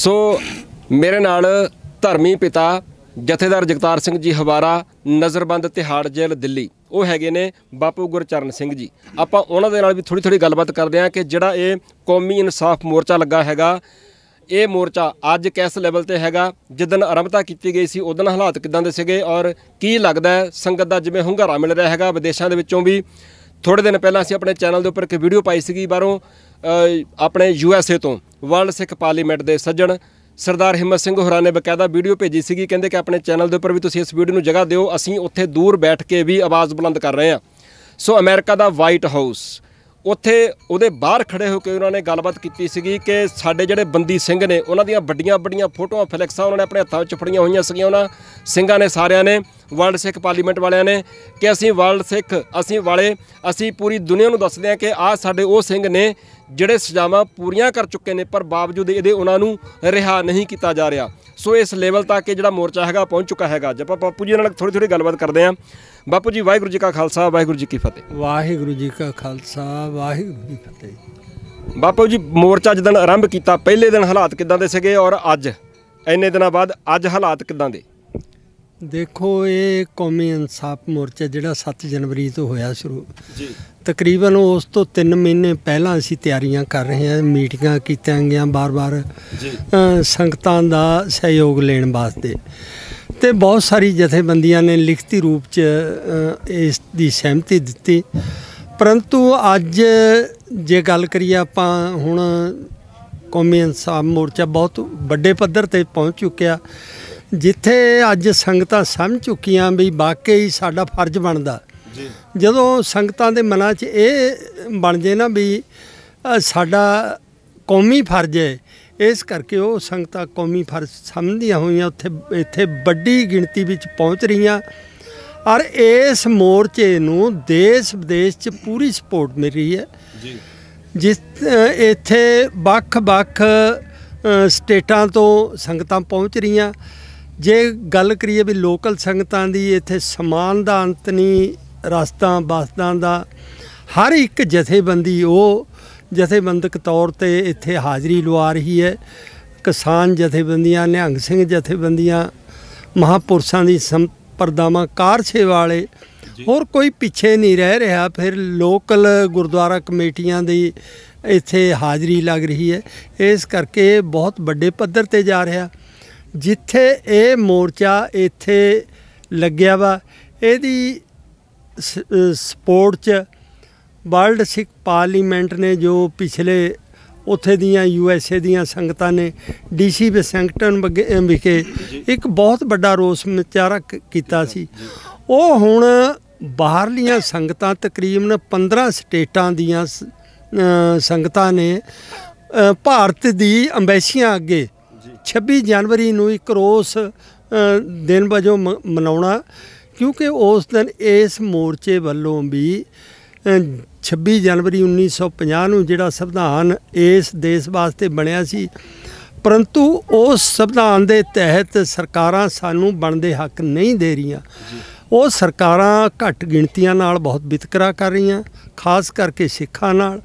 ਸੋ ਮੇਰੇ ਨਾਲ ਧਰਮੀ ਪਿਤਾ ਜਥੇਦਾਰ ਜਗਤਾਰ ਸਿੰਘ ਜੀ ਹਵਾਰਾ ਨਜ਼ਰਬੰਦ ਤਿਹਾੜ ਜੇਲ੍ਹ ਦਿੱਲੀ ਉਹ ਹੈਗੇ ਨੇ ਬਾਪੂ ਗੁਰਚਰਨ ਸਿੰਘ ਜੀ ਆਪਾਂ ਉਹਨਾਂ ਦੇ ਨਾਲ ਵੀ ਥੋੜੀ ਥੋੜੀ ਗੱਲਬਾਤ ਕਰਦੇ ਆਂ ਕਿ ਜਿਹੜਾ ਇਹ ਕੌਮੀ ਇਨਸਾਫ ਮੋਰਚਾ ਲੱਗਾ ਹੈਗਾ ਇਹ ਮੋਰਚਾ ਅੱਜ ਕਿਸ ਲੈਵਲ ਤੇ ਹੈਗਾ ਜਿੱਦਨ ਆਰੰਭਤਾ ਕੀਤੀ ਗਈ ਸੀ ਉਦੋਂ ਹਾਲਾਤ ਕਿਦਾਂ ਦੇ ਸੀਗੇ ਔਰ ਕੀ ਲੱਗਦਾ ਸੰਗਤ ਦਾ ਜਿਵੇਂ ਹੰਗਾਰਾ ਮਿਲ ਰਿਹਾ ਹੈਗਾ ਵਿਦੇਸ਼ਾਂ ਦੇ ਵਿੱਚੋਂ ਵੀ ਥੋੜੇ ਦਿਨ ਪਹਿਲਾਂ ਅਸੀਂ ਆਪਣੇ ਚੈਨਲ ਦੇ ਉੱਪਰ ਇੱਕ ਵੀਡੀਓ ਪਾਈ ਸੀਗੀ ਬਾਹਰੋਂ ਆਪਣੇ ਯੂਐਸਏ ਤੋਂ ਵਰਲਡ ਸਿੱਖ ਪਾਰਲੀਮੈਂਟ ਦੇ ਸੱਜਣ ਸਰਦਾਰ ਹਿੰਮਤ ਸਿੰਘ ਹੋਰਾਂ ਨੇ ਬਕਾਇਦਾ ਵੀਡੀਓ ਭੇਜੀ ਸੀਗੀ ਕਹਿੰਦੇ ਕਿ ਆਪਣੇ ਚੈਨਲ ਦੇ ਉੱਪਰ ਵੀ ਤੁਸੀਂ ਇਸ ਵੀਡੀਓ ਨੂੰ ਜਗ੍ਹਾ ਦਿਓ ਅਸੀਂ ਉੱਥੇ ਦੂਰ ਬੈਠ ਕੇ ਵੀ ਆਵਾਜ਼ ਬੁਲੰਦ ਕਰ ਰਹੇ ਹਾਂ ਸੋ ਅਮਰੀਕਾ ਦਾ ਵਾਈਟ ਹਾਊਸ ਉੱਥੇ ਉਹਦੇ ਬਾਹਰ ਖੜੇ ਹੋ ਕੇ ਉਹਨਾਂ ਨੇ ਗੱਲਬਾਤ ਕੀਤੀ ਸੀਗੀ ਕਿ ਸਾਡੇ ਜਿਹੜੇ ਬੰਦੀ ਸਿੰਘ ਨੇ ਉਹਨਾਂ ਦੀਆਂ ਵੱਡੀਆਂ-ਵੱਡੀਆਂ ਫੋਟੋਆਂ ਫਲੈਕਸਾਂ ਉਹਨਾਂ ਨੇ ਆਪਣੇ ਹੱਥਾਂ ਵਿੱਚ ਫੜੀਆਂ ਹੋਈਆਂ ਸੀਗੀਆਂ ਉਹਨਾਂ ਸਿੰਘਾਂ ਨੇ ਸਾਰਿਆਂ ਨੇ ਵਰਲਡ ਸਿੱਖ ਪਾਰਲੀਮੈਂਟ ਵਾਲਿਆਂ ਨੇ ਕਿ ਅਸੀਂ ਵਰਲਡ ਸਿੱਖ ਅਸੀਂ ਵਾਲੇ ਅਸੀਂ ਪੂਰੀ ਦੁਨੀਆ ਨੂੰ ਦੱਸਦੇ ਹਾਂ ਕਿ ਆਹ ਸਾਡੇ ਉਹ ਸਿੰਘ ਨੇ ਜਿਹੜੇ ਸਜ਼ਾਵਾਂ ਪੂਰੀਆਂ ਕਰ ਚੁੱਕੇ ਨੇ ਪਰ ਬਾਵਜੂਦ ਇਹਦੇ ਉਹਨਾਂ ਨੂੰ ਰਿਹਾ ਨਹੀਂ ਕੀਤਾ ਜਾ ਰਿਹਾ ਸੋ ਇਸ ਲੈਵਲ ਤੱਕ ਇਹ ਜਿਹੜਾ ਮੋਰਚਾ ਹੈਗਾ ਪਹੁੰਚ ਚੁੱਕਾ ਹੈਗਾ ਜੇ ਆਪਾਂ ਬਾਪੂ ਜੀ ਨਾਲ ਥੋੜੀ ਥੋੜੀ ਗੱਲਬਾਤ ਕਰਦੇ ਆਂ ਬਾਪੂ ਜੀ ਵਾਹਿਗੁਰੂ ਜੀ ਕਾ ਖਾਲਸਾ ਵਾਹਿਗੁਰੂ ਜੀ ਕੀ ਫਤਿਹ ਵਾਹਿਗੁਰੂ ਜੀ ਕਾ ਖਾਲਸਾ ਵਾਹਿਗੁਰੂ ਜੀ ਫਤਿਹ ਬਾਪੂ ਜੀ ਮੋਰਚਾ ਜਦੋਂ ਆਰੰਭ ਕੀਤਾ ਪਹਿਲੇ ਦਿਨ ਹਾਲਾਤ ਕਿਦਾਂ ਦੇ ਸੀਗੇ ਔਰ ਅੱਜ ਇੰਨੇ ਦਿਨਾਂ ਬਾਅਦ ਅੱਜ ਹਾਲਾਤ ਕਿਦਾਂ ਦੇ ਦੇਖੋ ਇਹ ਕੌਮੀ ਇਨਸਾਫ ਮੋਰਚਾ ਜਿਹੜਾ 7 ਜਨਵਰੀ ਤੋਂ ਹੋਇਆ ਸ਼ੁਰੂ ਜੀ ਤਕਰੀਬਨ ਉਸ ਤੋਂ 3 ਮਹੀਨੇ ਪਹਿਲਾਂ ਅਸੀਂ ਤਿਆਰੀਆਂ ਕਰ ਰਹੇ ਹਾਂ ਮੀਟਿੰਗਾਂ ਕੀਤੀਆਂ ਗਿਆ ਬਾਰ-ਬਾਰ ਸੰਗਤਾਂ ਦਾ ਸਹਿਯੋਗ ਲੈਣ ਵਾਸਤੇ ਤੇ ਬਹੁਤ ਸਾਰੀ ਜਥੇਬੰਦੀਆਂ ਨੇ ਲਿਖਤੀ ਰੂਪ 'ਚ ਇਸ ਦੀ ਸਹਿਮਤੀ ਦਿੱਤੀ ਪਰੰਤੂ ਅੱਜ ਜੇ ਗੱਲ ਕਰੀਏ ਆਪਾਂ ਹੁਣ ਕੌਮੀ ਇਨਸਾਫ ਮੋਰਚਾ ਬਹੁਤ ਵੱਡੇ ਪੱਧਰ ਤੇ ਪਹੁੰਚ ਚੁੱਕਿਆ ਜਿੱਥੇ ਅੱਜ ਸੰਗਤਾਂ ਸਮਝ ਚੁੱਕੀਆਂ ਵੀ ਵਾਕਈ ਸਾਡਾ ਫਰਜ਼ ਬਣਦਾ ਜੀ ਜਦੋਂ ਸੰਗਤਾਂ ਦੇ ਮਨਾਂ 'ਚ ਇਹ ਬਣ ਜੇ ਨਾ ਵੀ ਸਾਡਾ ਕੌਮੀ ਫਰਜ਼ ਹੈ ਇਸ ਕਰਕੇ ਉਹ ਸੰਗਤਾਂ ਕੌਮੀ ਫਰਜ਼ ਸਮਝਦੀਆਂ ਹੋਈਆਂ ਉੱਥੇ ਇੱਥੇ ਵੱਡੀ ਗਿਣਤੀ ਵਿੱਚ ਪਹੁੰਚ ਰਹੀਆਂ ਔਰ ਇਸ ਮੋਰਚੇ ਨੂੰ ਦੇਸ਼ ਵਿਦੇਸ਼ 'ਚ ਪੂਰੀ ਸਪੋਰਟ ਮਿਲ ਰਹੀ ਹੈ ਜੀ ਜਿਸ ਇੱਥੇ ਵੱਖ-ਵੱਖ ਸਟੇਟਾਂ ਤੋਂ ਸੰਗਤਾਂ ਪਹੁੰਚ ਰਹੀਆਂ ਜੇ ਗੱਲ ਕਰੀਏ ਵੀ ਲੋਕਲ ਸੰਗਤਾਂ ਦੀ ਇੱਥੇ ਸਮਾਨ ਦਾ ਅੰਤ ਨਹੀਂ ਰਸਤਾ ਬਸਤਾਂ ਦਾ ਹਰ ਇੱਕ ਜਥੇਬੰਦੀ ਉਹ ਜਥੇਬੰਦਕ ਤੌਰ ਤੇ ਇੱਥੇ ਹਾਜ਼ਰੀ ਲਵਾ ਰਹੀ ਹੈ ਕਿਸਾਨ ਜਥੇਬੰਦੀਆਂ ਨਿਹੰਗ ਸਿੰਘ ਜਥੇਬੰਦੀਆਂ ਮਹਾਪੁਰਸ਼ਾਂ ਦੀ ਸੰਪਰਦਾਵਾਂ ਕਾਰ ਵਾਲੇ ਹੋਰ ਕੋਈ ਪਿੱਛੇ ਨਹੀਂ ਰਹਿ ਰਿਹਾ ਫਿਰ ਲੋਕਲ ਗੁਰਦੁਆਰਾ ਕਮੇਟੀਆਂ ਦੀ ਇੱਥੇ ਹਾਜ਼ਰੀ ਲੱਗ ਰਹੀ ਹੈ ਇਸ ਕਰਕੇ ਬਹੁਤ ਵੱਡੇ ਪੱਧਰ ਤੇ ਜਾ ਰਿਹਾ ਜਿੱਥੇ ਇਹ ਮੋਰਚਾ ਇੱਥੇ ਲੱਗਿਆ ਵਾ ਇਹਦੀ ਸਪੋਰਟ 'ਚ ਵਰਲਡ ਸਿੱਖ ਪਾਰਲੀਮੈਂਟ ਨੇ ਜੋ ਪਿਛਲੇ ਉੱਥੇ ਦੀਆਂ ਯੂ ਐਸ ਏ ਦੀਆਂ ਸੰਗਤਾਂ ਨੇ ਡੀਸੀ ਵਾਸ਼ਿੰਗਟਨ ਵਿਖੇ ਇੱਕ ਬਹੁਤ ਵੱਡਾ ਰੋਸ ਮਚਾਰਕ ਕੀਤਾ ਸੀ ਉਹ ਹੁਣ ਬਾਹਰਲੀਆਂ ਸੰਗਤਾਂ ਤਕਰੀਬਨ 15 ਸਟੇਟਾਂ ਦੀਆਂ ਸੰਗਤਾਂ ਨੇ ਭਾਰਤ ਦੀ ਅੰਬੈਸੀਆਂ ਅੱਗੇ 26 ਜਨਵਰੀ ਨੂੰ ਇੱਕ ਰੋਸ ਦਿਨ ਵਜੋਂ ਮਨਾਉਣਾ ਕਿਉਂਕਿ ਉਸ ਦਿਨ ਇਸ ਮੋਰਚੇ ਵੱਲੋਂ ਵੀ 26 ਜਨਵਰੀ 1950 ਨੂੰ ਜਿਹੜਾ ਸੰਵਿਧਾਨ ਇਸ ਦੇਸ਼ ਵਾਸਤੇ ਬਣਿਆ ਸੀ ਪਰੰਤੂ ਉਸ ਸੰਵਿਧਾਨ ਦੇ ਤਹਿਤ ਸਰਕਾਰਾਂ ਸਾਨੂੰ ਬਣਦੇ ਹੱਕ ਨਹੀਂ ਦੇ ਰਹੀਆਂ ਉਹ ਸਰਕਾਰਾਂ ਘੱਟ ਗਿਣਤੀਆਂ ਨਾਲ ਬਹੁਤ ਵਿਤਕਰਾ ਕਰ ਰਹੀਆਂ ਖਾਸ ਕਰਕੇ ਸਿੱਖਾਂ ਨਾਲ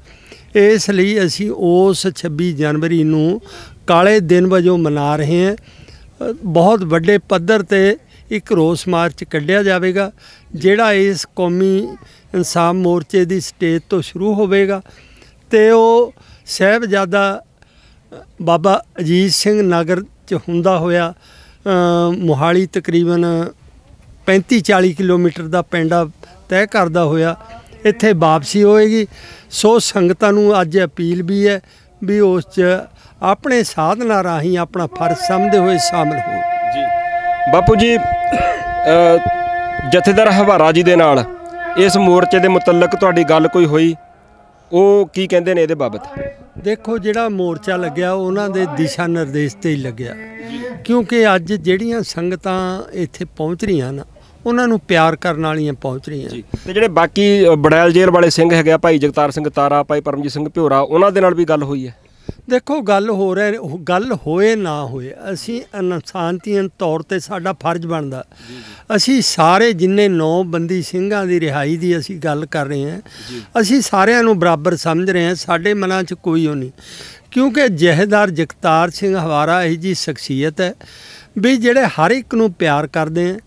ਇਸ ਲਈ ਅਸੀਂ ਉਸ 26 ਜਨਵਰੀ ਨੂੰ ਕਾਲੇ ਦਿਨ ਵਜੋਂ ਮਨਾ ਰਹੇ ਹਾਂ ਬਹੁਤ ਵੱਡੇ ਪੱਧਰ ਤੇ ਇੱਕ ਰੋਸ ਮਾਰਚ ਕੱਢਿਆ ਜਾਵੇਗਾ ਜਿਹੜਾ ਇਸ ਕੌਮੀ ਇਨਸਾਫ ਮੋਰਚੇ ਦੀ ਸਟੇਜ ਤੋਂ ਸ਼ੁਰੂ ਹੋਵੇਗਾ ਤੇ ਉਹ ਸਹਿਬਜ਼ਾਦਾ ਬਾਬਾ ਅਜੀਤ ਸਿੰਘ ਨਗਰ ਚ ਹੁੰਦਾ ਹੋਇਆ ਮੋਹਾਲੀ ਤਕਰੀਬਨ 35 40 ਕਿਲੋਮੀਟਰ ਦਾ ਪਿੰਡਾ ਤੈਅ ਕਰਦਾ ਹੋਇਆ ਇੱਥੇ ਵਾਪਸੀ ਹੋਏਗੀ ਸੋ ਸੰਗਤਾਂ ਨੂੰ ਅੱਜ ਅਪੀਲ ਵੀ ਹੈ ਵੀ ਉਸ 'ਚ ਆਪਣੇ ਸਾਧਨਾ ਰਾਹੀਂ ਆਪਣਾ ਫਰਜ਼ ਸਮਝਦੇ ਹੋਏ ਸ਼ਾਮਲ ਹੋ ਜੀ ਬਾਪੂ ਜੀ ਜਥੇਦਾਰ ਹਵਾਰਾ ਜੀ ਦੇ ਨਾਲ ਇਸ ਮੋਰਚੇ ਦੇ ਮੁਤਲਕ ਤੁਹਾਡੀ ਗੱਲ ਕੋਈ ਹੋਈ ਉਹ ਕੀ ਕਹਿੰਦੇ ਨੇ ਇਹਦੇ ਬਾਬਤ ਦੇਖੋ ਜਿਹੜਾ ਮੋਰਚਾ ਲੱਗਿਆ ਉਹਨਾਂ ਦੇ ਦਿਸ਼ਾ ਨਿਰਦੇਸ਼ ਤੇ ਹੀ ਲੱਗਿਆ ਕਿਉਂਕਿ ਅੱਜ ਜਿਹੜੀਆਂ ਸੰਗਤਾਂ ਇੱਥੇ ਪਹੁੰਚ ਰਹੀਆਂ ਨਾ ਉਹਨਾਂ ਨੂੰ ਪਿਆਰ ਕਰਨ ਵਾਲੀਆਂ ਪਹੁੰਚ ਰਹੀਆਂ ਤੇ ਜਿਹੜੇ ਬਾਕੀ ਬੜੈਲ ਜੇਲ੍ਹ ਵਾਲੇ ਸਿੰਘ ਹੈਗੇ ਆ ਭਾਈ ਜਗਤਾਰ ਸਿੰਘ ਤਾਰਾ ਭਾਈ ਪਰਮਜੀਤ ਸਿੰਘ ਭਿਓਰਾ ਉਹਨਾਂ ਦੇ ਨਾਲ ਵੀ ਗੱਲ ਹੋਈ ਹੈ ਦੇਖੋ ਗੱਲ ਹੋ ਰਹੀ ਗੱਲ ਹੋਏ ਨਾ ਹੋਏ ਅਸੀਂ ਇਨਸਾਨੀਅਤ ਤੌਰ ਤੇ ਸਾਡਾ ਫਰਜ਼ ਬਣਦਾ ਅਸੀਂ ਸਾਰੇ ਜਿੰਨੇ ਨੌ ਬੰਦੀ ਸਿੰਘਾਂ ਦੀ ਰਿਹਾਈ ਦੀ ਅਸੀਂ ਗੱਲ ਕਰ ਰਹੇ ਹਾਂ ਅਸੀਂ ਸਾਰਿਆਂ ਨੂੰ ਬਰਾਬਰ ਸਮਝ ਰਹੇ ਹਾਂ ਸਾਡੇ ਮਨਾਂ 'ਚ ਕੋਈ ਉਹ ਨਹੀਂ ਕਿਉਂਕਿ ਜਹੇਦਾਰ ਜਗਤਾਰ ਸਿੰਘ ਹਵਾਰਾ ਇਹ ਜੀ ਸ਼ਖਸੀਅਤ ਹੈ ਵੀ ਜਿਹੜੇ ਹਰ ਇੱਕ ਨੂੰ ਪਿਆਰ ਕਰਦੇ ਆ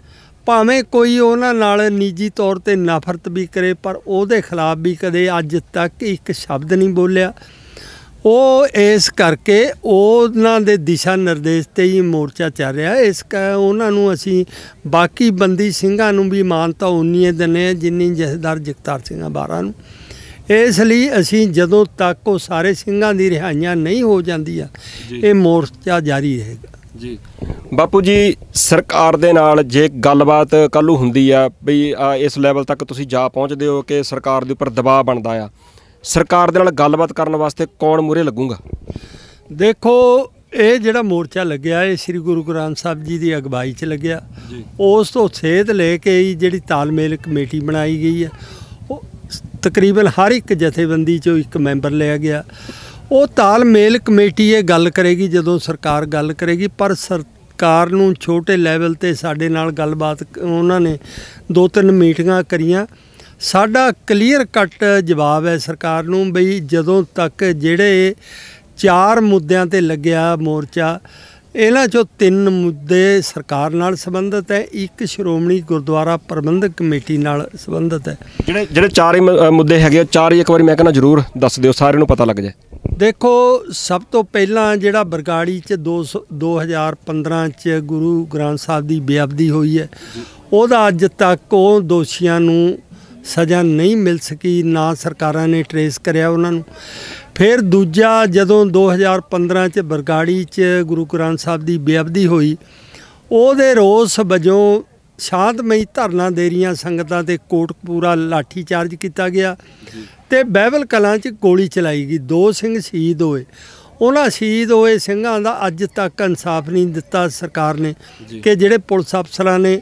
ਭਾਵੇਂ ਕੋਈ ਉਹਨਾਂ ਨਾਲ ਨਿੱਜੀ ਤੌਰ ਤੇ ਨਫ਼ਰਤ ਵੀ ਕਰੇ ਪਰ ਉਹਦੇ ਖਿਲਾਫ ਵੀ ਕਦੇ ਅੱਜ ਤੱਕ ਇੱਕ ਸ਼ਬਦ ਨਹੀਂ ਬੋਲਿਆ ਉਹ ਇਸ ਕਰਕੇ ਉਹਨਾਂ ਦੇ ਦਿਸ਼ਾ ਨਿਰਦੇਸ਼ ਤੇ ਹੀ ਮੋਰਚਾ ਚੱਲ ਰਿਹਾ ਇਸ ਕਾ ਉਹਨਾਂ ਨੂੰ ਅਸੀਂ ਬਾਕੀ ਬੰਦੀ ਸਿੰਘਾਂ ਨੂੰ ਵੀ ਮਾਨਤਾ ਉਨੀ ਹੀ ਦਿੰਨੇ ਜਿੰਨੀ ਜਸਦਾਰ ਜਗਤਾਰ ਸਿੰਘ ਬਾਰਾਂ ਨੂੰ ਇਸ ਲਈ ਅਸੀਂ ਜਦੋਂ ਤੱਕ ਉਹ ਸਾਰੇ ਸਿੰਘਾਂ ਦੀ ਰਿਹਾਈਆਂ ਨਹੀਂ ਹੋ ਜਾਂਦੀਆਂ ਇਹ ਮੋਰਚਾ ਜਾਰੀ ਰਹੇਗਾ ਜੀ ਬਾਪੂ ਜੀ ਸਰਕਾਰ ਦੇ ਨਾਲ ਜੇ ਗੱਲਬਾਤ ਕੱਲੂ ਹੁੰਦੀ ਆ ਵੀ ਇਸ ਲੈਵਲ ਤੱਕ ਤੁਸੀਂ ਜਾ ਪਹੁੰਚਦੇ ਹੋ ਕਿ ਸਰਕਾਰ ਦੇ ਉੱਪਰ ਦਬਾਅ ਬਣਦਾ ਆ ਸਰਕਾਰ ਦੇ ਨਾਲ ਗੱਲਬਾਤ ਕਰਨ ਵਾਸਤੇ ਕੌਣ ਮੂਰੇ ਲੱਗੂਗਾ ਦੇਖੋ ਇਹ ਜਿਹੜਾ ਮੋਰਚਾ ਲੱਗਿਆ ਇਹ ਸ੍ਰੀ ਗੁਰੂ ਗ੍ਰੰਥ ਸਾਹਿਬ ਜੀ ਦੀ ਅਗਵਾਈ 'ਚ ਲੱਗਿਆ ਉਸ ਤੋਂ ਸੇਧ ਲੈ ਕੇ ਜਿਹੜੀ ਤਾਲਮੇਲ ਕਮੇਟੀ ਬਣਾਈ ਗਈ ਹੈ ਉਹ ਤਕਰੀਬਨ ਹਰ ਇੱਕ ਜਥੇਬੰਦੀ 'ਚੋਂ ਇੱਕ ਮੈਂਬਰ ਲਿਆ ਗਿਆ ਉਹ ਤਾਲਮੇਲ ਕਮੇਟੀ ਇਹ ਗੱਲ ਕਰੇਗੀ ਜਦੋਂ ਸਰਕਾਰ ਗੱਲ ਕਰੇਗੀ ਪਰ ਸਰਕਾਰ ਨੂੰ ਛੋਟੇ ਲੈਵਲ ਤੇ ਸਾਡੇ ਨਾਲ ਗੱਲਬਾਤ ਉਹਨਾਂ ਨੇ ਦੋ ਤਿੰਨ ਮੀਟਿੰਗਾਂ ਕਰੀਆਂ ਸਾਡਾ ਕਲੀਅਰ ਕੱਟ ਜਵਾਬ ਹੈ ਸਰਕਾਰ ਨੂੰ ਬਈ ਜਦੋਂ ਤੱਕ ਜਿਹੜੇ ਚਾਰ ਮੁੱਦਿਆਂ ਤੇ ਲੱਗਿਆ ਮੋਰਚਾ ਇਹਨਾਂ ਚੋਂ ਤਿੰਨ ਮੁੱਦੇ ਸਰਕਾਰ ਨਾਲ ਸੰਬੰਧਿਤ ਹੈ ਇੱਕ ਸ਼੍ਰੋਮਣੀ ਗੁਰਦੁਆਰਾ ਪ੍ਰਬੰਧਕ ਕਮੇਟੀ ਨਾਲ ਸੰਬੰਧਿਤ ਹੈ ਜਿਹੜੇ ਜਿਹੜੇ ਚਾਰ ਹੀ ਮੁੱਦੇ ਹੈਗੇ ਚਾਰ ਹੀ ਇੱਕ ਵਾਰੀ ਮੈਂ ਕਹਿੰਦਾ ਜ਼ਰੂਰ ਦੱਸ ਦਿਓ ਸਾਰਿਆਂ ਨੂੰ ਪਤਾ ਲੱਗ ਜਾਏ ਦੇਖੋ ਸਭ ਤੋਂ ਪਹਿਲਾਂ ਜਿਹੜਾ ਬਰਗਾੜੀ ਚ 2015 ਚ ਗੁਰੂ ਗ੍ਰੰਥ ਸਾਹਿਬ ਦੀ ਬੇਅਬਦੀ ਹੋਈ ਹੈ ਉਹਦਾ ਅੱਜ ਤੱਕ ਉਹ ਦੋਸ਼ੀਆਂ ਨੂੰ ਸਜ਼ਾ ਨਹੀਂ ਮਿਲ ਸਕੀ ਨਾ ਸਰਕਾਰਾਂ ਨੇ ਟਰੇਸ ਕਰਿਆ ਉਹਨਾਂ ਨੂੰ ਫਿਰ ਦੂਜਾ ਜਦੋਂ 2015 ਚ ਬਰਗਾੜੀ ਚ ਗੁਰੂ ਗ੍ਰੰਥ ਸਾਹਿਬ ਦੀ ਬੇਅਬਦੀ ਹੋਈ ਉਹਦੇ ਰੋਸ ਵਜੋਂ ਸ਼ਾਂਤਮਈ ਧਰਨਾ ਦੇ ਰੀਆਂ ਸੰਗਤਾਂ ਤੇ ਕੋਟਕਪੂਰਾ ਲਾਠੀ ਚਾਰਜ ਕੀਤਾ ਗਿਆ ਤੇ ਬਹਿਬਲ ਕਲਾਂ 'ਚ ਗੋਲੀ ਚਲਾਈ ਗਈ ਦੋ ਸਿੰਘ ਸ਼ਹੀਦ ਹੋਏ ਉਹਨਾਂ ਸ਼ਹੀਦ ਹੋਏ ਸਿੰਘਾਂ ਦਾ ਅੱਜ ਤੱਕ ਇਨਸਾਫ ਨਹੀਂ ਦਿੱਤਾ ਸਰਕਾਰ ਨੇ ਕਿ ਜਿਹੜੇ ਪੁਲਿਸ ਅਫਸਰਾਂ ਨੇ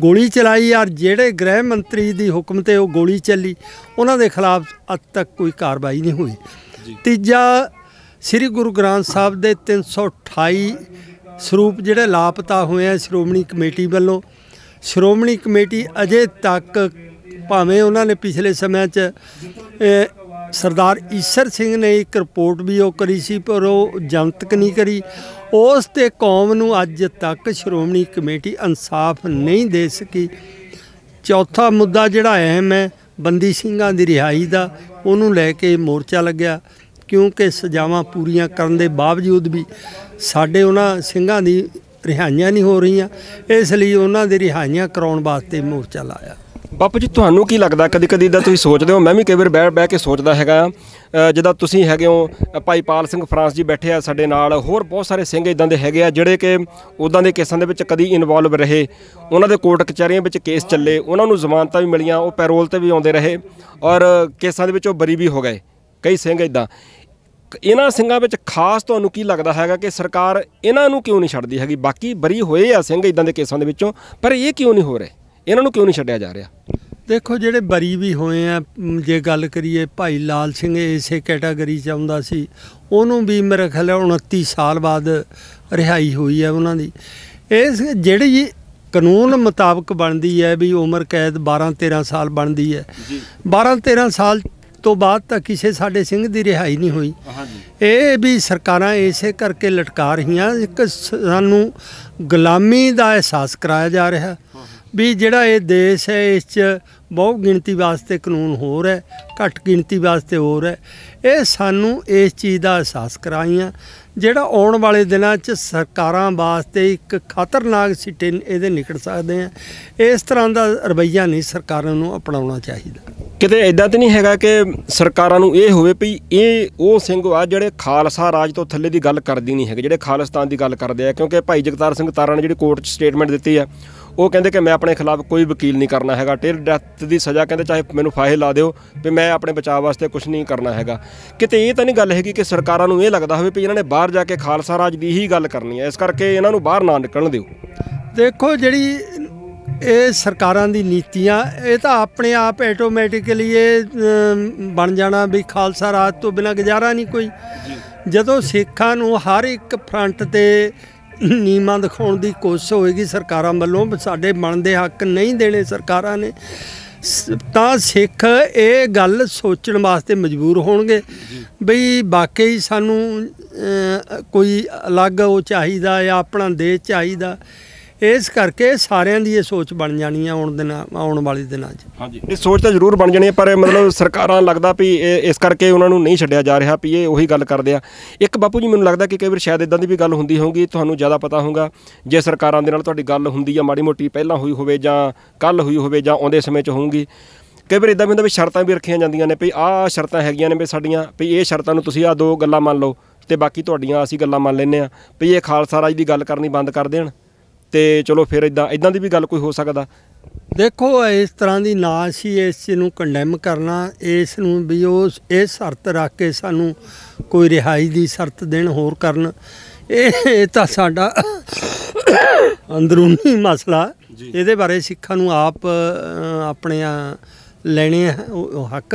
ਗੋਲੀ ਚਲਾਈ ਔਰ ਜਿਹੜੇ ਗ੍ਰਹਿ ਮੰਤਰੀ ਦੀ ਹੁਕਮ ਤੇ ਉਹ ਗੋਲੀ ਚੱਲੀ ਉਹਨਾਂ ਦੇ ਖਿਲਾਫ ਅੱਜ ਤੱਕ ਕੋਈ ਕਾਰਵਾਈ ਨਹੀਂ ਹੋਈ ਤੀਜਾ ਸ੍ਰੀ ਗੁਰੂ ਗ੍ਰੰਥ ਸਾਹਿਬ ਦੇ 328 ਸਰੂਪ ਜਿਹੜੇ ਲਾਪਤਾ ਹੋਏ ਆ ਸ਼੍ਰੋਮਣੀ ਕਮੇਟੀ ਵੱਲੋਂ ਸ਼੍ਰੋਮਣੀ ਕਮੇਟੀ ਅਜੇ ਤੱਕ ਭਾਵੇਂ ਉਹਨਾਂ ਨੇ ਪਿਛਲੇ ਸਮੇਂ 'ਚ ਸਰਦਾਰ ਈਸ਼ਰ ਸਿੰਘ ਨੇ ਇੱਕ ਰਿਪੋਰਟ ਵੀ ਉਹ ਕਰੀ ਸੀ ਪਰ ਉਹ ਜਨਤਕ ਨਹੀਂ ਕਰੀ ਉਸ ਤੇ ਕੌਮ ਨੂੰ ਅੱਜ ਤੱਕ ਸ਼੍ਰੋਮਣੀ ਕਮੇਟੀ ਇਨਸਾਫ ਨਹੀਂ ਦੇ ਸਕੀ ਚੌਥਾ ਮੁੱਦਾ ਜਿਹੜਾ ਅਹਿਮ ਹੈ ਬੰਦੀ ਸਿੰਘਾਂ ਦੀ ਰਿਹਾਈ ਦਾ ਉਹਨੂੰ ਲੈ ਕੇ ਮੋਰਚਾ ਲੱਗਿਆ ਕਿਉਂਕਿ ਸਜ਼ਾਵਾਂ ਪੂਰੀਆਂ ਕਰਨ ਦੇ ਬਾਵਜੂਦ ਵੀ ਸਾਡੇ ਉਹਨਾਂ ਸਿੰਘਾਂ ਦੀ ਰਿਹਾਈਆਂ ਨਹੀਂ ਹੋ ਰਹੀਆਂ ਇਸ ਲਈ ਉਹਨਾਂ ਦੀ ਰਿਹਾਈਆਂ ਕਰਾਉਣ ਵਾਸਤੇ ਮੋਰਚਾ ਲਾਇਆ ਬਾਪੂ ਜੀ ਤੁਹਾਨੂੰ ਕੀ ਲੱਗਦਾ ਕਦੀ ਕਦੀ ਦਾ ਤੁਸੀਂ ਸੋਚਦੇ ਹੋ ਮੈਂ ਵੀ ਕਈ ਵਾਰ ਬੈਠ ਬੈ ਕੇ ਸੋਚਦਾ ਹੈਗਾ ਜਦੋਂ ਤੁਸੀਂ ਹੈਗੇ ਹੋ ਭਾਈ ਪਾਲ ਸਿੰਘ ਫਰਾਂਸ ਜੀ ਬੈਠੇ ਆ ਸਾਡੇ ਨਾਲ ਹੋਰ ਬਹੁਤ ਸਾਰੇ ਸਿੰਘ ਇਦਾਂ ਦੇ ਹੈਗੇ ਆ ਜਿਹੜੇ ਕਿ ਉਦਾਂ ਦੇ ਕੇਸਾਂ ਦੇ ਵਿੱਚ ਕਦੀ ਇਨਵੋਲਵ ਰਹੇ ਉਹਨਾਂ ਦੇ ਕੋਰਟ ਕਚਹਿਰੀਆਂ ਵਿੱਚ ਕੇਸ ਚੱਲੇ ਉਹਨਾਂ ਨੂੰ ਜ਼ਮਾਨਤਾਂ ਵੀ ਮਿਲੀਆਂ ਉਹ ਪੈਰੋਲ ਤੇ ਵੀ ਆਉਂਦੇ ਰਹੇ ਔਰ ਕੇਸਾਂ ਦੇ ਵਿੱਚ ਉਹ ਬਰੀ ਵੀ ਹੋ ਗਏ ਕਈ ਸਿੰਘ ਇਦਾਂ ਇਹਨਾਂ ਸਿੰਘਾਂ ਵਿੱਚ ਖਾਸ ਤੁਹਾਨੂੰ ਕੀ ਲੱਗਦਾ ਹੈਗਾ ਕਿ ਸਰਕਾਰ ਇਹਨਾਂ ਨੂੰ ਕਿਉਂ ਨਹੀਂ ਛੱਡਦੀ ਹੈਗੀ ਬਾਕੀ ਬਰੀ ਹੋਏ ਆ ਸਿੰਘ ਇਦਾਂ ਦੇ ਕੇਸਾਂ ਦੇ ਵਿੱਚੋਂ ਪਰ ਇਹ ਕਿਉਂ ਨਹੀਂ ਹੋ ਰਹੇ ਇਹਨਾਂ ਨੂੰ ਕਿਉਂ ਨਹੀਂ ਛੱਡਿਆ ਜਾ ਰਿਹਾ ਦੇਖੋ ਜਿਹੜੇ ਬਰੀ ਵੀ ਹੋਏ ਆ ਜੇ ਗੱਲ ਕਰੀਏ ਭਾਈ ਲਾਲ ਸਿੰਘ ਇਸੇ ਕੈਟਾਗਰੀ ਚ ਆਉਂਦਾ ਸੀ ਉਹਨੂੰ ਵੀ ਮੇਰੇ ਖਿਆਲ 29 ਸਾਲ ਬਾਅਦ ਰਿਹਾਈ ਹੋਈ ਹੈ ਉਹਨਾਂ ਦੀ ਇਸ ਜਿਹੜੀ ਕਾਨੂੰਨ ਮੁਤਾਬਕ ਬਣਦੀ ਹੈ ਵੀ ਉਮਰ ਕੈਦ 12 13 ਸਾਲ ਬਣਦੀ ਹੈ 12 13 ਸਾਲ ਤੋਂ ਬਾਅਦ ਤਾਂ ਕਿਸੇ ਸਾਡੇ ਸਿੰਘ ਦੀ ਰਿਹਾਈ ਨਹੀਂ ਹੋਈ ਇਹ ਵੀ ਸਰਕਾਰਾਂ ਇਸੇ ਕਰਕੇ ਲਟਕਾ ਰਹੀਆਂ ਇੱਕ ਸਾਨੂੰ ਗੁਲਾਮੀ ਦਾ ਅਹਿਸਾਸ ਕਰਾਇਆ ਜਾ ਰਿਹਾ ਵੀ ਜਿਹੜਾ ਇਹ ਦੇਸ਼ ਹੈ ਇਸ 'ਚ ਬਹੁ ਗਿਣਤੀ ਵਾਸਤੇ ਕਾਨੂੰਨ ਹੋਰ ਹੈ ਘੱਟ ਗਿਣਤੀ ਵਾਸਤੇ ਹੋਰ ਹੈ ਇਹ ਸਾਨੂੰ ਇਸ ਚੀਜ਼ ਦਾ ਅਹਿਸਾਸ ਕਰਾਈਆਂ ਜਿਹੜਾ ਆਉਣ ਵਾਲੇ ਦਿਨਾਂ 'ਚ ਸਰਕਾਰਾਂ ਵਾਸਤੇ ਇੱਕ ਖਤਰਨਾਕ ਸਿੱਟੇ ਇਹਦੇ ਨਿਕਲ ਸਕਦੇ ਆ ਇਸ ਤਰ੍ਹਾਂ ਦਾ ਰਵਈਆ ਨਹੀਂ ਸਰਕਾਰਾਂ ਨੂੰ ਅਪਣਾਉਣਾ ਚਾਹੀਦਾ ਕਿਤੇ ਐਦਾਂ ਤੇ ਨਹੀਂ ਹੈਗਾ ਕਿ ਸਰਕਾਰਾਂ ਨੂੰ ਇਹ ਹੋਵੇ ਵੀ ਇਹ ਉਹ ਸਿੰਘ ਆ ਜਿਹੜੇ ਖਾਲਸਾ ਰਾਜ ਤੋਂ ਥੱਲੇ ਦੀ ਗੱਲ ਕਰਦੀ ਨਹੀਂ ਹੈਗੇ ਜਿਹੜੇ ਖਾਲਿਸਤਾਨ ਦੀ ਗੱਲ ਕਰਦੇ ਆ ਕਿਉਂਕਿ ਭਾਈ ਜਗਤਾਰ ਸਿੰਘ ਤਾਰਾ ਨੇ ਜਿਹੜੀ ਕੋਰਟ 'ਚ ਸਟੇਟਮੈਂਟ ਦਿੱਤੀ ਆ ਉਹ ਕਹਿੰਦੇ ਕਿ ਮੈਂ ਆਪਣੇ ਖਿਲਾਫ ਕੋਈ ਵਕੀਲ ਨਹੀਂ ਕਰਨਾ ਹੈਗਾ ਟੇਲ ਡੈਥ ਦੀ ਸਜ਼ਾ ਕਹਿੰਦੇ ਚਾਹੇ ਮੈਨੂੰ ਫਾਹੇ ਲਾ ਦਿਓ ਵੀ ਮੈਂ ਆਪਣੇ ਬਚਾਅ ਵਾਸਤੇ ਕੁਝ ਨਹੀਂ ਕਰਨਾ ਹੈਗਾ ਕਿਤੇ ਇਹ ਤਾਂ ਨਹੀਂ ਗੱਲ ਹੈਗੀ ਕਿ ਸਰਕਾਰਾਂ ਨੂੰ ਇਹ ਲੱਗਦਾ ਹੋਵੇ ਵੀ ਇਹਨਾਂ ਨੇ ਬਾਹਰ ਜਾ ਕੇ ਖਾਲਸਾ ਰਾਜ ਦੀ ਹੀ ਗੱਲ ਕਰਨੀ ਹੈ ਇਸ ਕਰਕੇ ਇਹਨਾਂ ਨੂੰ ਬਾਹਰ ਨਾ ਨਿਕਲਣ ਦਿਓ ਦੇਖੋ ਜਿਹੜੀ ਇਹ ਸਰਕਾਰਾਂ ਦੀ ਨੀਤੀਆਂ ਇਹ ਤਾਂ ਆਪਣੇ ਆਪ ਆਟੋਮੈਟਿਕਲੀ ਇਹ ਬਣ ਜਾਣਾ ਵੀ ਖਾਲਸਾ ਰਾਜ ਤੋਂ ਬਿਨਾ ਗੁਜ਼ਾਰਾ ਨਹੀਂ ਕੋਈ ਜਦੋਂ ਸਿੱਖਾਂ ਨੂੰ ਹਰ ਇੱਕ ਫਰੰਟ ਤੇ ਨੀਮਾ ਦਿਖਾਉਣ ਦੀ ਕੋਸ਼ਿਸ਼ ਹੋਏਗੀ ਸਰਕਾਰਾਂ ਵੱਲੋਂ ਸਾਡੇ ਬਣਦੇ ਹੱਕ ਨਹੀਂ ਦੇਣੇ ਸਰਕਾਰਾਂ ਨੇ ਤਾਂ ਸਿੱਖ ਇਹ ਗੱਲ ਸੋਚਣ ਵਾਸਤੇ ਮਜਬੂਰ ਹੋਣਗੇ ਬਈ ਵਾਕਈ ਸਾਨੂੰ ਕੋਈ ਅਲੱਗ ਉਹ ਚਾਹੀਦਾ ਜਾਂ ਆਪਣਾ ਦੇਸ਼ ਚਾਹੀਦਾ ਇਸ ਕਰਕੇ ਸਾਰਿਆਂ ਦੀ ਇਹ ਸੋਚ ਬਣ ਜਾਣੀ ਆ ਆਉਣ ਦਿਨ ਆਉਣ ਵਾਲੇ ਦਿਨਾਂ 'ਚ ਹਾਂਜੀ ਇਹ ਸੋਚ ਤਾਂ ਜ਼ਰੂਰ ਬਣ ਜਾਣੀ ਹੈ ਪਰ ਮਤਲਬ ਸਰਕਾਰਾਂ ਲੱਗਦਾ ਵੀ ਇਸ ਕਰਕੇ ਉਹਨਾਂ ਨੂੰ ਨਹੀਂ ਛੱਡਿਆ ਜਾ ਰਿਹਾ ਵੀ ਇਹ ਉਹੀ ਗੱਲ ਕਰਦੇ ਆ ਇੱਕ ਬਾਪੂ ਜੀ ਮੈਨੂੰ ਲੱਗਦਾ ਕਿ ਕਈ ਵਾਰ ਸ਼ਾਇਦ ਇਦਾਂ ਦੀ ਵੀ ਗੱਲ ਹੁੰਦੀ ਹੋਊਗੀ ਤੁਹਾਨੂੰ ਜ਼ਿਆਦਾ ਪਤਾ ਹੋਊਗਾ ਜੇ ਸਰਕਾਰਾਂ ਦੇ ਨਾਲ ਤੁਹਾਡੀ ਗੱਲ ਹੁੰਦੀ ਆ ਮਾੜੀ ਮੋਟੀ ਪਹਿਲਾਂ ਹੋਈ ਹੋਵੇ ਜਾਂ ਕੱਲ ਹੋਈ ਹੋਵੇ ਜਾਂ ਆਉਂਦੇ ਸਮੇਂ 'ਚ ਹੋਊਗੀ ਕਈ ਵਾਰ ਇਦਾਂ ਵੀ ਹੁੰਦਾ ਵੀ ਸ਼ਰਤਾਂ ਵੀ ਰੱਖੀਆਂ ਜਾਂਦੀਆਂ ਨੇ ਵੀ ਆਹ ਸ਼ਰਤਾਂ ਹੈਗੀਆਂ ਨੇ ਵੀ ਸਾਡੀਆਂ ਵੀ ਇਹ ਸ਼ਰਤਾਂ ਨੂੰ ਤੁਸੀਂ ਆ ਦੋ ਗੱਲਾਂ ਮੰਨ ਲਓ ਤੇ ਬਾਕੀ ਤੁਹਾਡੀਆਂ ਅਸੀਂ ਗੱਲਾਂ ਮੰਨ ਲੈਨੇ ਆ ਵੀ ਇਹ ਖਾਲਸਾ ਰਾਜ ਦੀ ਗੱਲ ਕਰਨੀ ਬੰਦ ਕਰ ਦੇਣ ਤੇ ਚਲੋ ਫਿਰ ਇਦਾਂ ਇਦਾਂ ਦੀ ਵੀ ਗੱਲ ਕੋਈ ਹੋ ਸਕਦਾ ਦੇਖੋ ਇਸ ਤਰ੍ਹਾਂ ਦੀ ਨਾਸ਼ ਸੀ ਇਸ ਨੂੰ ਕੰਡੈਮ ਕਰਨਾ ਇਸ ਨੂੰ ਵੀ ਉਸ ਇਸ ਸ਼ਰਤ ਰੱਖ ਕੇ ਸਾਨੂੰ ਕੋਈ ਰਿਹਾਈ ਦੀ ਸ਼ਰਤ ਦੇਣ ਹੋਰ ਕਰਨ ਇਹ ਤਾਂ ਸਾਡਾ ਅੰਦਰੂਨੀ ਮਸਲਾ ਇਹਦੇ ਬਾਰੇ ਸਿੱਖਾਂ ਨੂੰ ਆਪ ਆਪਣੇ ਲੈਣੇ ਉਹ ਹੱਕ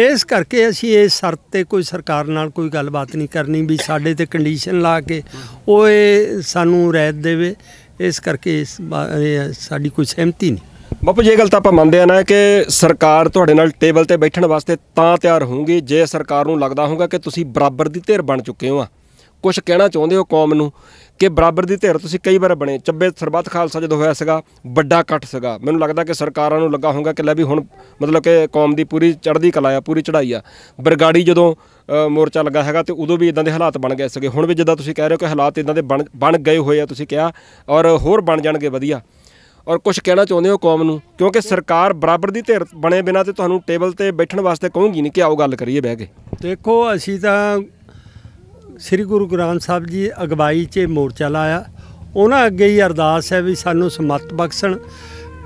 ਇਸ ਕਰਕੇ ਅਸੀਂ ਇਸ ਸ਼ਰਤ ਤੇ ਕੋਈ ਸਰਕਾਰ ਨਾਲ ਕੋਈ ਗੱਲਬਾਤ ਨਹੀਂ ਕਰਨੀ ਵੀ ਸਾਡੇ ਤੇ ਕੰਡੀਸ਼ਨ ਲਾ ਕੇ ਉਹ ਸਾਨੂੰ ਰਹਿਤ ਦੇਵੇ ਇਸ ਕਰਕੇ ਇਸ ਬਾਰੇ ਸਾਡੀ ਕੋਈ ਸਹਿਮਤੀ ਨਹੀਂ ਬਾਪੂ ਜੀ ਇਹ ਗੱਲ ਤਾਂ ਆਪਾਂ ਮੰਨਦੇ ਆ ਨਾ ਕਿ ਸਰਕਾਰ ਤੁਹਾਡੇ ਨਾਲ ਟੇਬਲ ਤੇ ਬੈਠਣ ਵਾਸਤੇ ਤਾਂ ਤਿਆਰ ਹੋਊਗੀ ਜੇ ਸਰਕਾਰ ਨੂੰ ਲੱਗਦਾ ਹੋਊਗਾ ਕਿ ਤੁਸੀਂ ਬਰਾਬਰ ਦੀ ਧਿਰ ਬਣ ਚੁੱਕੇ ਹੋ ਆ ਕੁਝ ਕਹਿਣਾ ਚਾਹੁੰਦੇ ਹੋ ਕੌਮ ਨੂੰ ਕਿ ਬਰਾਬਰ ਦੀ ਧਿਰ ਤੁਸੀਂ ਕਈ ਵਾਰ ਬਣੇ ਚੱਬੇ ਸਰਬੱਤ ਖਾਲਸਾ ਜਦੋਂ ਹੋਇਆ ਸੀਗਾ ਵੱਡਾ ਇਕੱਠ ਸੀਗਾ ਮੈਨੂੰ ਲੱਗਦਾ ਕਿ ਸਰਕਾਰਾਂ ਨੂੰ ਲੱਗਾ ਹੋਊਗਾ ਕਿ ਲੈ ਵੀ ਹੁਣ ਮਤਲਬ ਕਿ ਕੌਮ ਦੀ ਪੂਰੀ ਚੜ੍ਹਦੀ ਕਲਾ ਆ ਪੂਰੀ ਚੜ੍ਹਾਈ ਆ ਬਰਗਾੜੀ ਜਦੋਂ ਮੋਰਚਾ ਲੱਗਾ ਹੈਗਾ ਤੇ ਉਦੋਂ ਵੀ ਇਦਾਂ ਦੇ ਹਾਲਾਤ ਬਣ ਗਏ ਸੀਗੇ ਹੁਣ ਵੀ ਜਿੱਦਾਂ ਤੁਸੀਂ ਕਹਿ ਰਹੇ ਹੋ ਕਿ ਹਾਲਾਤ ਇਦਾਂ ਦੇ ਬਣ ਗਏ ਹੋਏ ਆ ਤੁਸੀਂ ਕਿਹਾ ਔਰ ਹੋਰ ਬਣ ਜਾਣਗੇ ਵਧੀਆ ਔਰ ਕੁਝ ਕਹਿਣਾ ਚਾਹੁੰਦੇ ਹੋ ਕੌਮ ਨੂੰ ਕਿਉਂਕਿ ਸਰਕਾਰ ਬਰਾਬਰ ਦੀ ਧਿਰ ਬਣੇ ਬਿਨਾ ਤੇ ਤੁਹਾਨੂੰ ਟੇਬਲ ਤੇ ਬੈਠਣ ਵਾਸਤੇ ਕਹੂੰਗੀ ਨਹੀਂ ਕਿ ਆਓ ਗੱਲ ਕਰੀਏ ਬਹਿ ਕੇ ਦੇਖੋ ਅਸੀਂ ਤਾਂ ਸ੍ਰੀ ਗੁਰੂ ਗ੍ਰੰਥ ਸਾਹਿਬ ਜੀ ਅਗਵਾਈ 'ਚ ਮੋਰਚਾ ਲਾਇਆ ਉਹਨਾਂ ਅੱਗੇ ਹੀ ਅਰਦਾਸ ਹੈ ਵੀ ਸਾਨੂੰ ਸਮਤ ਬਖਸ਼ਣ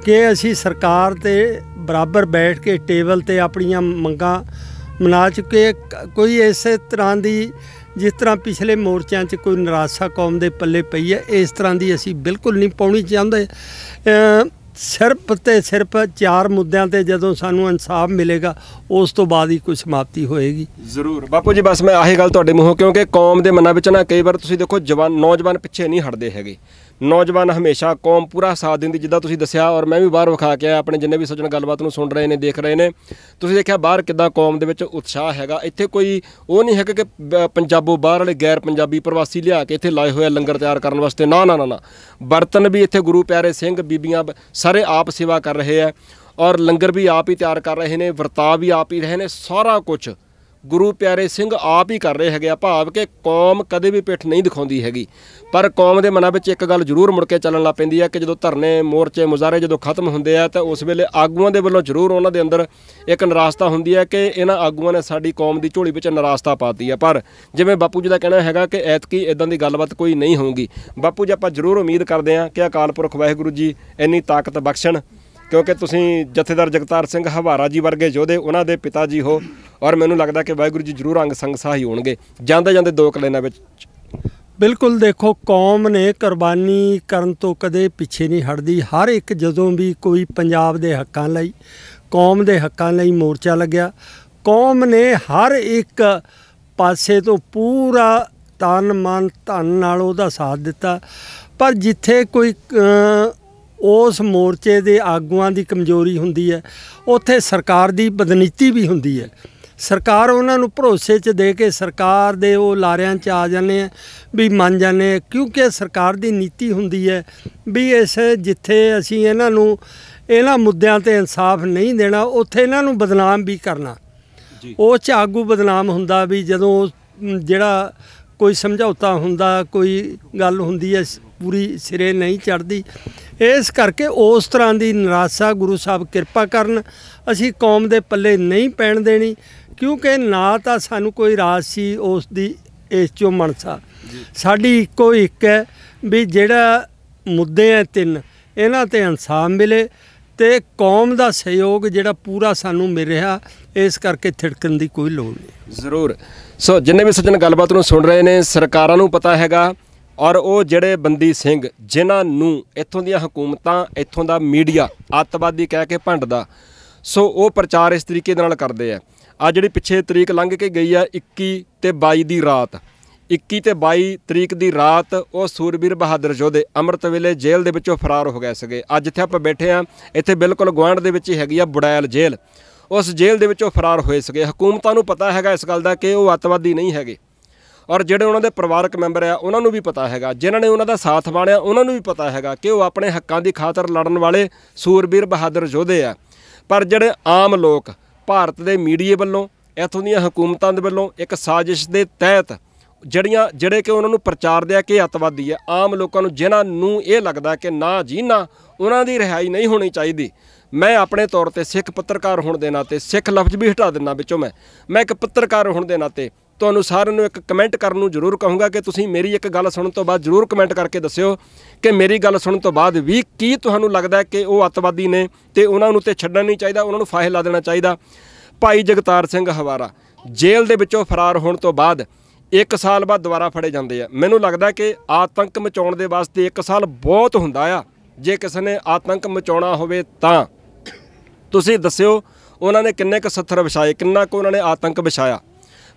ਕਿ ਅਸੀਂ ਸਰਕਾਰ ਤੇ ਬਰਾਬਰ ਬੈਠ ਕੇ ਟੇਬਲ ਤੇ ਆਪਣੀਆਂ ਮੰਗਾਂ ਮਨਾ ਚੁੱਕੇ ਕੋਈ ਇਸੇ ਤਰ੍ਹਾਂ ਦੀ ਜਿਸ ਤਰ੍ਹਾਂ ਪਿਛਲੇ ਮੋਰਚਿਆਂ 'ਚ ਕੋਈ ਨਰਾਸਾ ਕੌਮ ਦੇ ਪੱਲੇ ਪਈ ਹੈ ਇਸ ਤਰ੍ਹਾਂ ਦੀ ਅਸੀਂ ਬਿਲਕੁਲ ਨਹੀਂ ਪਾਉਣੀ ਚਾਹੁੰਦੇ ਸਿਰਫ ਤੇ ਸਿਰਫ ਚਾਰ ਮੁੱਦਿਆਂ ਤੇ ਜਦੋਂ ਸਾਨੂੰ ਇਨਸਾਫ ਮਿਲੇਗਾ ਉਸ ਤੋਂ ਬਾਅਦ ਹੀ ਕੋਈ ਸਮਾਪਤੀ ਹੋਏਗੀ ਜ਼ਰੂਰ ਬਾਪੂ ਜੀ ਬਸ ਮੈਂ ਆਹੀ ਗੱਲ ਤੁਹਾਡੇ ਮੂੰਹੋਂ ਕਿਉਂਕਿ ਕੌਮ ਦੇ ਮਨਾਂ ਵਿੱਚ ਨਾ ਕਈ ਵਾਰ ਤੁਸੀਂ ਦੇਖੋ ਜਵਾਨ ਨੌਜਵਾਨ ਪਿੱਛੇ ਨਹੀਂ ਹਟਦੇ ਹੈਗੇ ਨੌਜਵਾਨ ਹਮੇਸ਼ਾ ਕੌਮ ਪੂਰਾ ਸਾਥ ਦਿੰਦੀ ਜਿੱਦਾਂ ਤੁਸੀਂ ਦੱਸਿਆ ਔਰ ਮੈਂ ਵੀ ਬਾਹਰ ਵਿਖਾ ਕੇ ਆ ਆਪਣੇ ਜਿੰਨੇ ਵੀ ਸੱਜਣ ਗੱਲਬਾਤ ਨੂੰ ਸੁਣ ਰਹੇ ਨੇ ਦੇਖ ਰਹੇ ਨੇ ਤੁਸੀਂ ਦੇਖਿਆ ਬਾਹਰ ਕਿੱਦਾਂ ਕੌਮ ਦੇ ਵਿੱਚ ਉਤਸ਼ਾਹ ਹੈਗਾ ਇੱਥੇ ਕੋਈ ਉਹ ਨਹੀਂ ਹੈਗਾ ਕਿ ਪੰਜਾਬੋ ਬਾਹਰ ਵਾਲੇ ਗੈਰ ਪੰਜਾਬੀ ਪ੍ਰਵਾਸੀ ਲਿਆ ਕੇ ਇੱਥੇ ਲਾਏ ਹੋਏ ਲੰਗਰ ਤਿਆਰ ਕਰਨ ਵਾਸਤੇ ਨਾ ਨਾ ਨਾ ਬਰਤਨ ਵੀ ਇੱਥੇ ਗੁਰੂ ਪਿਆਰੇ ਸਿੰਘ ਬੀਬੀਆਂ ਸਾਰੇ ਆਪ ਸੇਵਾ ਕਰ ਰਹੇ ਆ ਔਰ ਲੰਗਰ ਵੀ ਆਪ ਹੀ ਤਿਆਰ ਕਰ ਰਹੇ ਨੇ ਵਰਤਾ ਵੀ ਆਪ ਹੀ ਰਹੇ ਨੇ ਸਾਰਾ ਕੁਝ ਗੁਰੂ ਪਿਆਰੇ ਸਿੰਘ ਆਪ ਹੀ ਕਰ ਰਹੇ ਹੈਗੇ ਆ ਭਾਵ ਕਿ ਕੌਮ ਕਦੇ ਵੀ ਪਿੱਠ ਨਹੀਂ ਦਿਖਾਉਂਦੀ ਹੈਗੀ ਪਰ ਕੌਮ ਦੇ ਮਨਾਂ ਵਿੱਚ ਇੱਕ ਗੱਲ ਜ਼ਰੂਰ ਮੁੜ ਕੇ ਚੱਲਣ ਲੱਗ ਪੈਂਦੀ ਹੈ ਕਿ ਜਦੋਂ ਧਰਨੇ ਮੋਰਚੇ ਮੁਜ਼ਾਰੇ ਜਦੋਂ ਖਤਮ ਹੁੰਦੇ ਆ ਤਾਂ ਉਸ ਵੇਲੇ ਆਗੂਆਂ ਦੇ ਵੱਲੋਂ ਜ਼ਰੂਰ ਉਹਨਾਂ ਦੇ ਅੰਦਰ ਇੱਕ ਨਰਾਸਤਾ ਹੁੰਦੀ ਹੈ ਕਿ ਇਹਨਾਂ ਆਗੂਆਂ ਨੇ ਸਾਡੀ ਕੌਮ ਦੀ ਝੋਲੀ ਵਿੱਚ ਨਰਾਸਤਾ ਪਾਤੀ ਆ ਪਰ ਜਿਵੇਂ ਬਾਪੂ ਜੀ ਦਾ ਕਹਿਣਾ ਹੈਗਾ ਕਿ ਐਤਕੀ ਇਦਾਂ ਦੀ ਗੱਲਬਾਤ ਕੋਈ ਨਹੀਂ ਹੋਊਗੀ ਬਾਪੂ ਜੀ ਆਪਾਂ ਜ਼ਰੂਰ ਉਮੀਦ ਕਰਦੇ ਆ ਕਿ ਅਕਾਲ ਪੁਰਖ ਵਾਹਿਗੁਰੂ ਜੀ ਇੰਨੀ ਤਾਕਤ ਬਖਸ਼ਣ ਕਿਉਂਕਿ ਤੁਸੀਂ ਜਥੇਦਾਰ ਜਗਤਾਰ ਸਿੰਘ ਹਵਾਰਾ ਜੀ ਵਰਗੇ ਯੋਧੇ ਉਹਨਾਂ ਦੇ ਪਿਤਾ ਜੀ ਹੋ ਔਰ ਮੈਨੂੰ ਲੱਗਦਾ ਕਿ ਵਾਹਿਗੁਰੂ ਜੀ ਜ਼ਰੂਰ ਅੰਗ ਸੰਗ ਸਾਹੀ ਹੋਣਗੇ ਜਾਂਦੇ ਜਾਂਦੇ ਦੋ ਕਲੇਨਾ ਵਿੱਚ ਬਿਲਕੁਲ ਦੇਖੋ ਕੌਮ ਨੇ ਕੁਰਬਾਨੀ ਕਰਨ ਤੋਂ ਕਦੇ ਪਿੱਛੇ ਨਹੀਂ ਹਟਦੀ ਹਰ ਇੱਕ ਜਦੋਂ ਵੀ ਕੋਈ ਪੰਜਾਬ ਦੇ ਹੱਕਾਂ ਲਈ ਕੌਮ ਦੇ ਹੱਕਾਂ ਲਈ ਮੋਰਚਾ ਲੱਗਿਆ ਕੌਮ ਨੇ ਹਰ ਇੱਕ ਪਾਸੇ ਤੋਂ ਪੂਰਾ ਤਨ ਮਨ ਧਨ ਨਾਲ ਉਹਦਾ ਸਾਥ ਦਿੱਤਾ ਪਰ ਜਿੱਥੇ ਕੋਈ ਉਸ ਮੋਰਚੇ ਦੇ ਆਗੂਆਂ ਦੀ ਕਮਜ਼ੋਰੀ ਹੁੰਦੀ ਹੈ ਉੱਥੇ ਸਰਕਾਰ ਦੀ ਬਦਨੀਤੀ ਵੀ ਹੁੰਦੀ ਹੈ ਸਰਕਾਰ ਉਹਨਾਂ ਨੂੰ ਭਰੋਸੇ 'ਚ ਦੇ ਕੇ ਸਰਕਾਰ ਦੇ ਉਹ ਲਾਰਿਆਂ 'ਚ ਆ ਜਾਂਦੇ ਆ ਵੀ ਮੰਨ ਜਾਂਦੇ ਆ ਕਿਉਂਕਿ ਸਰਕਾਰ ਦੀ ਨੀਤੀ ਹੁੰਦੀ ਹੈ ਵੀ ਇਸ ਜਿੱਥੇ ਅਸੀਂ ਇਹਨਾਂ ਨੂੰ ਇਹਨਾਂ ਮੁੱਦਿਆਂ ਤੇ ਇਨਸਾਫ ਨਹੀਂ ਦੇਣਾ ਉੱਥੇ ਇਹਨਾਂ ਨੂੰ ਬਦਨਾਮ ਵੀ ਕਰਨਾ ਉਹ 'ਚ ਆਗੂ ਬਦਨਾਮ ਹੁੰਦਾ ਵੀ ਜਦੋਂ ਜਿਹੜਾ ਕੋਈ ਸਮਝੌਤਾ ਹੁੰਦਾ ਕੋਈ ਗੱਲ ਹੁੰਦੀ ਹੈ ਪੂਰੀ ਸਿਰੇ ਨਹੀਂ ਚੜਦੀ ਇਸ ਕਰਕੇ ਉਸ ਤਰ੍ਹਾਂ ਦੀ ਨਰਾਸਾ ਗੁਰੂ ਸਾਹਿਬ ਕਿਰਪਾ ਕਰਨ ਅਸੀਂ ਕੌਮ ਦੇ ਪੱਲੇ ਨਹੀਂ ਪੈਣ ਦੇਣੀ ਕਿਉਂਕਿ ਨਾ ਤਾਂ ਸਾਨੂੰ ਕੋਈ ਰਾਜ ਸੀ ਉਸ ਦੀ ਇਸ ਚੋਂ ਮਨਸਾ ਸਾਡੀ ਇੱਕੋ ਇੱਕ ਹੈ ਵੀ ਜਿਹੜਾ ਮੁੱਦੇ ਆ ਤਿੰਨ ਇਹਨਾਂ ਤੇ ਇਨਸਾਫ ਮਿਲੇ ਤੇ ਕੌਮ ਦਾ ਸਹਿਯੋਗ ਜਿਹੜਾ ਪੂਰਾ ਸਾਨੂੰ ਮਿਲ ਰਿਹਾ ਇਸ ਕਰਕੇ ਥਿੜਕਣ ਦੀ ਕੋਈ ਲੋੜ ਨਹੀਂ ਜ਼ਰੂਰ ਸੋ ਜਿੰਨੇ ਵੀ ਸੱਜਣ ਗੱਲਬਾਤ ਨੂੰ ਸੁਣ ਰਹੇ ਨੇ ਸਰਕਾਰਾਂ ਨੂੰ ਪਤਾ ਹੈਗਾ ਔਰ ਉਹ ਜਿਹੜੇ ਬੰਦੀ ਸਿੰਘ ਜਿਨ੍ਹਾਂ ਨੂੰ ਇੱਥੋਂ ਦੀਆਂ ਹਕੂਮਤਾਂ ਇੱਥੋਂ ਦਾ ਮੀਡੀਆ ਅੱਤਵਾਦੀ ਕਹਿ ਕੇ ਭੰਡਦਾ ਸੋ ਉਹ ਪ੍ਰਚਾਰ ਇਸ ਤਰੀਕੇ ਨਾਲ ਕਰਦੇ ਆ ਆ ਜਿਹੜੀ ਪਿੱਛੇ ਤਰੀਕ ਲੰਘ ਕੇ ਗਈ ਆ 21 ਤੇ 22 ਦੀ ਰਾਤ 21 ਤੇ 22 ਤਰੀਕ ਦੀ ਰਾਤ ਉਹ ਸੂਰਬੀਰ ਬਹਾਦਰ ਜੋਧੇ ਅੰਮ੍ਰਿਤ ਵੇਲੇ ਜੇਲ੍ਹ ਦੇ ਵਿੱਚੋਂ ਫਰਾਰ ਹੋ ਗਏ ਸਗੇ ਅੱਜ ਇੱਥੇ ਆਪਾਂ ਬੈਠੇ ਆ ਇੱਥੇ ਬਿਲਕੁਲ ਗਵਾਂਢ ਦੇ ਵਿੱਚ ਹੀ ਹੈਗੀ ਆ ਬੁੜੈਲ ਜੇਲ੍ਹ ਉਸ ਜੇਲ੍ਹ ਦੇ ਵਿੱਚੋਂ ਫਰਾਰ ਹੋਏ ਸਗੇ ਹਕੂਮਤਾਂ ਨੂੰ ਪਤਾ ਹੈਗਾ ਇਸ ਗੱਲ ਦਾ ਕਿ ਉਹ ਅੱਤਵਾਦੀ ਨਹੀਂ ਹੈਗੇ ਔਰ ਜਿਹੜੇ ਉਹਨਾਂ ਦੇ ਪਰਿਵਾਰਕ ਮੈਂਬਰ ਆ ਉਹਨਾਂ ਨੂੰ ਵੀ ਪਤਾ ਹੈਗਾ ਜਿਨ੍ਹਾਂ ਨੇ ਉਹਨਾਂ ਦਾ ਸਾਥ ਬਾਣਿਆ ਉਹਨਾਂ ਨੂੰ ਵੀ ਪਤਾ ਹੈਗਾ ਕਿ ਉਹ ਆਪਣੇ ਹੱਕਾਂ ਦੀ ਖਾਤਰ ਲੜਨ ਵਾਲੇ ਸੂਰਬੀਰ ਬਹਾਦਰ ਯੋਧੇ ਆ ਪਰ ਜਿਹੜੇ ਆਮ ਲੋਕ ਭਾਰਤ ਦੇ ਮੀਡੀਏ ਵੱਲੋਂ ਇਥੋਂ ਦੀਆਂ ਹਕੂਮਤਾਂ ਦੇ ਵੱਲੋਂ ਇੱਕ ਸਾਜ਼ਿਸ਼ ਦੇ ਤਹਿਤ ਜਿਹੜੀਆਂ ਜਿਹੜੇ ਕਿ ਉਹਨਾਂ ਨੂੰ ਪ੍ਰਚਾਰ ਦਿਆ ਕਿ ਅਤਵਾਦੀ ਹੈ ਆਮ ਲੋਕਾਂ ਨੂੰ ਜਿਨ੍ਹਾਂ ਨੂੰ ਇਹ ਲੱਗਦਾ ਕਿ ਨਾ ਜੀ ਨਾ ਉਹਨਾਂ ਦੀ ਰਿਹਾਈ ਨਹੀਂ ਹੋਣੀ ਚਾਹੀਦੀ ਮੈਂ ਆਪਣੇ ਤੌਰ ਤੇ ਸਿੱਖ ਪੱਤਰਕਾਰ ਹੋਣ ਦੇ ਨਾਤੇ ਸਿੱਖ ਲਫ਼ਜ਼ ਵੀ ਹਟਾ ਦਿੰਦਾ ਵਿੱਚੋਂ ਮੈਂ ਮੈਂ ਇੱਕ ਪੱਤਰਕਾਰ ਹੋਣ ਦੇ ਨਾਤੇ ਤੁਹਾਨੂੰ ਸਾਰਿਆਂ ਨੂੰ ਇੱਕ ਕਮੈਂਟ ਕਰਨ ਨੂੰ ਜ਼ਰੂਰ ਕਹੂੰਗਾ ਕਿ ਤੁਸੀਂ ਮੇਰੀ ਇੱਕ ਗੱਲ ਸੁਣਨ ਤੋਂ ਬਾਅਦ ਜ਼ਰੂਰ ਕਮੈਂਟ ਕਰਕੇ ਦੱਸਿਓ ਕਿ ਮੇਰੀ ਗੱਲ ਸੁਣਨ ਤੋਂ ਬਾਅਦ ਵੀ ਕੀ ਤੁਹਾਨੂੰ ਲੱਗਦਾ ਕਿ ਉਹ ਅੱਤਵਾਦੀ ਨੇ ਤੇ ਉਹਨਾਂ ਨੂੰ ਤੇ ਛੱਡਣਾ ਨਹੀਂ ਚਾਹੀਦਾ ਉਹਨਾਂ ਨੂੰ ਫਾਹੇ ਲਾ ਦੇਣਾ ਚਾਹੀਦਾ ਭਾਈ ਜਗਤਾਰ ਸਿੰਘ ਹਵਾਰਾ ਜੇਲ੍ਹ ਦੇ ਵਿੱਚੋਂ ਫਰਾਰ ਹੋਣ ਤੋਂ ਬਾਅਦ 1 ਸਾਲ ਬਾਅਦ ਦੁਬਾਰਾ ਫੜੇ ਜਾਂਦੇ ਆ ਮੈਨੂੰ ਲੱਗਦਾ ਕਿ ਆਤੰਕ ਮਚਾਉਣ ਦੇ ਵਾਸਤੇ 1 ਸਾਲ ਬਹੁਤ ਹੁੰਦਾ ਆ ਜੇ ਕਿਸੇ ਨੇ ਆਤੰਕ ਮਚਾਉਣਾ ਹੋਵੇ ਤਾਂ ਤੁਸੀਂ ਦੱਸਿਓ ਉਹਨਾਂ ਨੇ ਕਿੰਨੇ ਕੁ ਸੱਥਰ ਵਿਛਾਏ ਕਿੰਨਾ ਕੁ ਉਹਨਾਂ ਨੇ ਆਤੰਕ ਵਿਛਾਇਆ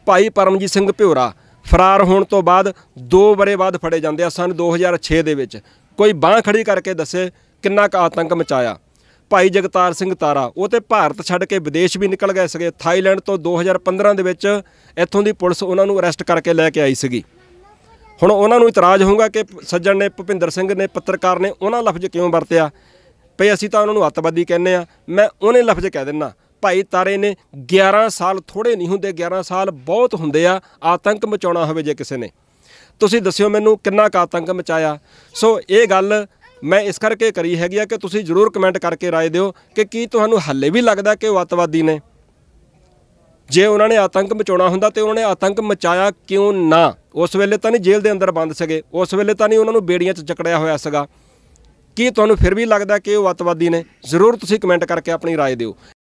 ਭਾਈ ਪਰਮਜੀਤ ਸਿੰਘ ਭਿਓਰਾ ਫਰਾਰ ਹੋਣ ਤੋਂ ਬਾਅਦ 2 ਬਰੇ ਬਾਅਦ ਫੜੇ ਜਾਂਦੇ ਆ ਸਨ 2006 ਦੇ ਵਿੱਚ ਕੋਈ ਬਾਹ ਖੜੀ ਕਰਕੇ ਦੱਸੇ ਕਿੰਨਾ ਕੁ ਆਤੰਕ ਮਚਾਇਆ ਭਾਈ ਜਗਤਾਰ ਸਿੰਘ ਤਾਰਾ ਉਹ ਤੇ ਭਾਰਤ ਛੱਡ ਕੇ ਵਿਦੇਸ਼ ਵੀ ਨਿਕਲ ਗਏ ਸੀਗੇ ਥਾਈਲੈਂਡ ਤੋਂ 2015 ਦੇ ਵਿੱਚ ਇੱਥੋਂ ਦੀ ਪੁਲਿਸ ਉਹਨਾਂ ਨੂੰ ਅਰੈਸਟ ਕਰਕੇ ਲੈ ਕੇ ਆਈ ਸੀਗੀ ਹੁਣ ਉਹਨਾਂ ਨੂੰ ਇਤਰਾਜ਼ ਹੋਊਗਾ ਕਿ ਸੱਜਣ ਨੇ ਭੁਪਿੰਦਰ ਸਿੰਘ ਨੇ ਪੱਤਰਕਾਰ ਨੇ ਉਹਨਾਂ ਲਫ਼ਜ਼ ਕਿਉਂ ਵਰਤਿਆ ਭਈ ਅਸੀਂ ਤਾਂ ਉਹਨਾਂ ਨੂੰ ਅੱਤਵਾਦੀ ਕਹਿੰਨੇ ਆ ਮੈਂ ਉਹਨੇ ਲਫ਼ਜ਼ ਕਹਿ ਦਿੰਨਾ ਭਾਈ ਤਾਰੇ ਨੇ 11 ਸਾਲ ਥੋੜੇ ਨਹੀਂ ਹੁੰਦੇ 11 ਸਾਲ ਬਹੁਤ ਹੁੰਦੇ ਆ ਆਤੰਕ ਮਚਾਉਣਾ ਹੋਵੇ ਜੇ ਕਿਸੇ ਨੇ ਤੁਸੀਂ ਦੱਸਿਓ ਮੈਨੂੰ ਕਿੰਨਾ ਕ ਆਤੰਕ ਮਚਾਇਆ ਸੋ ਇਹ ਗੱਲ ਮੈਂ ਇਸ ਕਰਕੇ ਕਰੀ ਹੈਗੀ ਆ ਕਿ ਤੁਸੀਂ ਜਰੂਰ ਕਮੈਂਟ ਕਰਕੇ ਰਾਏ ਦਿਓ ਕਿ ਕੀ ਤੁਹਾਨੂੰ ਹੱਲੇ ਵੀ ਲੱਗਦਾ ਕਿ ਉਹ ਅਤਵਾਦੀ ਨੇ ਜੇ ਉਹਨਾਂ ਨੇ ਆਤੰਕ ਮਚਾਉਣਾ ਹੁੰਦਾ ਤੇ ਉਹਨਾਂ ਨੇ ਆਤੰਕ ਮਚਾਇਆ ਕਿਉਂ ਨਾ ਉਸ ਵੇਲੇ ਤਾਂ ਨਹੀਂ ਜੇਲ੍ਹ ਦੇ ਅੰਦਰ ਬੰਦ ਸਗੇ ਉਸ ਵੇਲੇ ਤਾਂ ਨਹੀਂ ਉਹਨਾਂ ਨੂੰ ਬੇੜੀਆਂ 'ਚ ਜਕੜਿਆ ਹੋਇਆ ਸੀਗਾ ਕੀ ਤੁਹਾਨੂੰ ਫਿਰ ਵੀ ਲੱਗਦਾ ਕਿ ਉਹ ਅਤਵਾਦੀ ਨੇ ਜ਼ਰੂਰ ਤੁਸੀਂ ਕਮੈਂਟ ਕਰਕੇ ਆਪਣੀ رائے ਦਿਓ